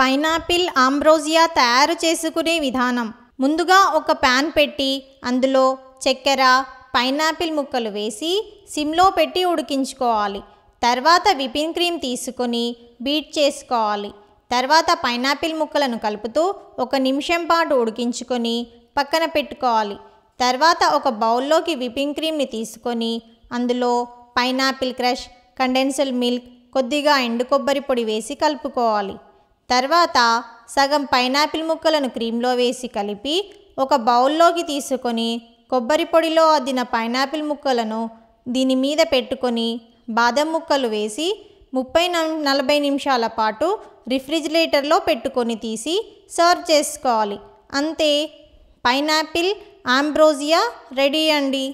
pineapple ఆంబ్రోజియా తయారు చేసుకునే విధానం ముందుగా ఒక ప్యాన్ పెట్టి అందులో చక్కెర పైనాపిల్ ముక్కలు వేసి సిమ్లో పెట్టి ఉడికించుకోవాలి తర్వాత విపిన్ క్రీమ్ తీసుకొని బీట్ చేసుకోవాలి తర్వాత పైనాపిల్ ముక్కలను కలుపుతూ ఒక నిమిషం పాటు ఉడికించుకొని పక్కన పెట్టుకోవాలి తర్వాత ఒక బౌల్లోకి విపింగ్ క్రీమ్ని తీసుకొని అందులో పైనాపిల్ క్రష్ కండెన్సల్ మిల్క్ కొద్దిగా ఎండు కొబ్బరి పొడి వేసి కలుపుకోవాలి తర్వాత సగం పైనాపిల్ ముక్కలను క్రీమ్లో వేసి కలిపి ఒక బౌల్లోకి తీసుకొని కొబ్బరి పొడిలో అద్దిన పైనాపిల్ ముక్కలను దీని మీద పెట్టుకొని బాదం ముక్కలు వేసి ముప్పై నలభై నిమిషాల పాటు రిఫ్రిజిరేటర్లో పెట్టుకొని తీసి సర్వ్ చేసుకోవాలి అంతే పైనాపిల్ ఆంబ్రోజియా రెడీ అండి